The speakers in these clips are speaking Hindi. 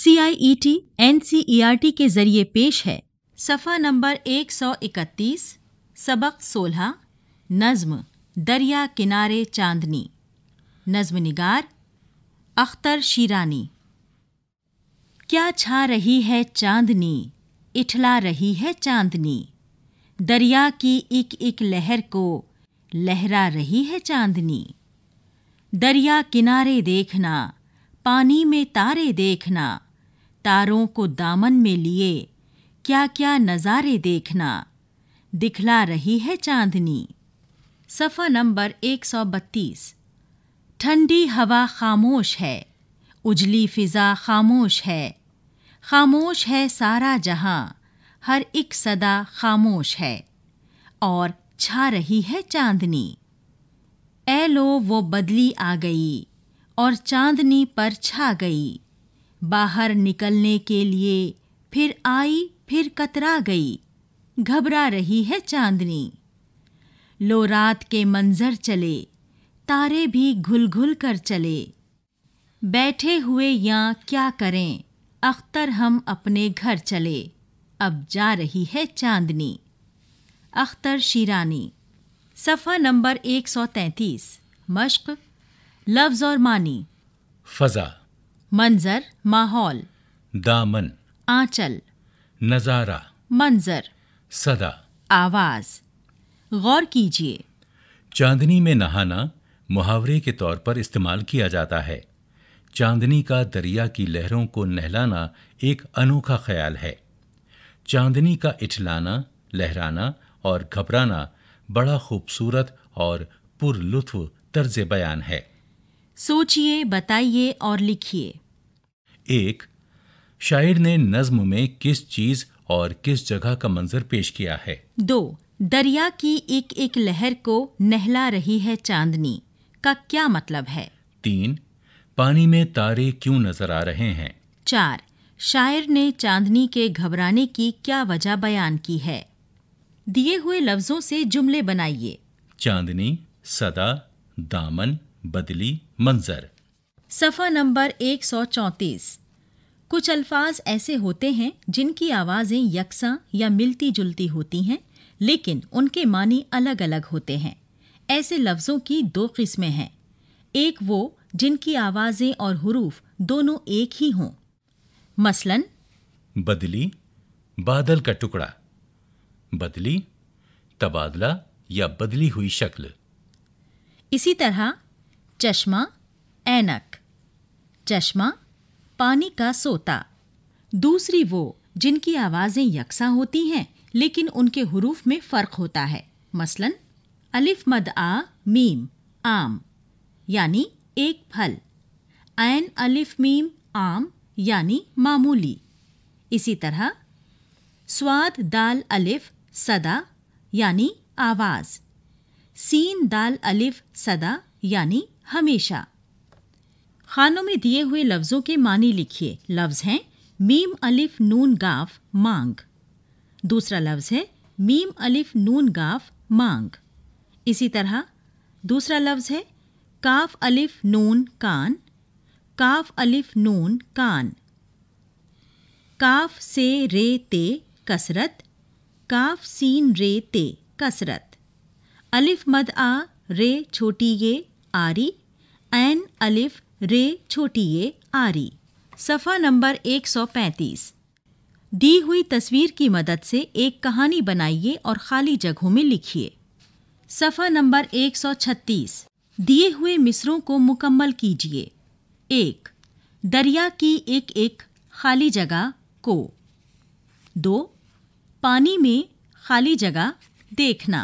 C I E T N C E R T के जरिए पेश है सफ़ा नंबर 131 सबक 16 नज्म दरिया किनारे चांदनी नज्म निगार अख्तर शीरानी क्या छा रही है चांदनी इठला रही है चांदनी दरिया की एक एक लहर को लहरा रही है चांदनी दरिया किनारे देखना पानी में तारे देखना तारों को दामन में लिए क्या क्या नज़ारे देखना दिखला रही है चांदनी सफ़ा नंबर 132 ठंडी हवा खामोश है उजली फिज़ा खामोश है खामोश है सारा जहां हर एक सदा खामोश है और छा रही है चांदनी ए लो वो बदली आ गई और चांदनी पर छा गई बाहर निकलने के लिए फिर आई फिर कतरा गई घबरा रही है चांदनी लो रात के मंजर चले तारे भी घुल घुल कर चले बैठे हुए यहाँ क्या करें अख्तर हम अपने घर चले अब जा रही है चांदनी अख्तर शीरानी सफ़ा नंबर 133 मश्क लफ्ज और मानी फजा मंजर माहौल दामन आंचल नज़ारा मंजर सदा आवाज़ गौर कीजिए चांदनी में नहाना मुहावरे के तौर पर इस्तेमाल किया जाता है चांदनी का दरिया की लहरों को नहलाना एक अनोखा ख्याल है चांदनी का इठलाना लहराना और घबराना बड़ा खूबसूरत और पुरलुत्फ तर्ज बयान है सोचिए बताइए और लिखिए एक शायर ने नज्म में किस चीज और किस जगह का मंजर पेश किया है दो दरिया की एक एक लहर को नहला रही है चांदनी का क्या मतलब है तीन पानी में तारे क्यों नजर आ रहे हैं चार शायर ने चांदनी के घबराने की क्या वजह बयान की है दिए हुए लफ्जों से जुमले बनाइए चांदनी सदा दामन बदली मंजर सफ़ा नंबर 134 कुछ अल्फाज ऐसे होते हैं जिनकी आवाज़ें यकसा या मिलती जुलती होती हैं लेकिन उनके मानी अलग अलग होते हैं ऐसे लफ्ज़ों की दो किस्में हैं एक वो जिनकी आवाज़ें और हरूफ दोनों एक ही हों मसलन बदली बादल का टुकड़ा बदली तबादला या बदली हुई शक्ल इसी तरह चश्मा ऐनक चश्मा पानी का सोता दूसरी वो जिनकी आवाज़ें यकसा होती हैं लेकिन उनके हरूफ में फ़र्क होता है मसलन अलिफ मद आ मीम आम यानी एक फल ऐन अलिफ मीम आम यानी मामूली इसी तरह स्वाद दाल अलिफ सदा यानी आवाज़ सीन दाल अलिफ सदा यानी हमेशा खानों में दिए हुए लफ्ज़ों के मानी लिखिए लफ्ज़ हैं मीम अलिफ नून गाफ मांग दूसरा लफ्ज़ है मीम अलिफ नून गाफ मांग इसी तरह दूसरा लफ्ज़ है काफ अलिफ नून कान काफ अलिफ नून कान काफ से रे ते कसरत काफ सीन रे ते कसरत अलिफ मद आ रे छोटी ये आरी एन अलिफ रे छोटी ए आरी सफ़ा नंबर 135 दी हुई तस्वीर की मदद से एक कहानी बनाइए और खाली जगहों में लिखिए सफ़ा नंबर 136 दिए हुए मिसरों को मुकम्मल कीजिए एक दरिया की एक एक खाली जगह को दो पानी में खाली जगह देखना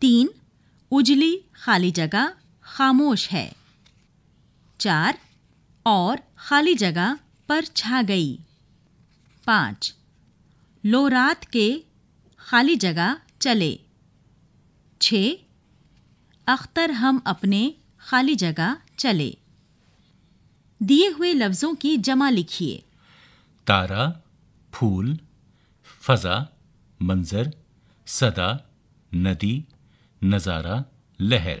तीन उजली खाली जगह खामोश है चार और खाली जगह पर छा गई पाँच रात के खाली जगह चले छ अख्तर हम अपने खाली जगह चले दिए हुए लफ्ज़ों की जमा लिखिए तारा फूल फजा मंज़र सदा नदी नज़ारा लहर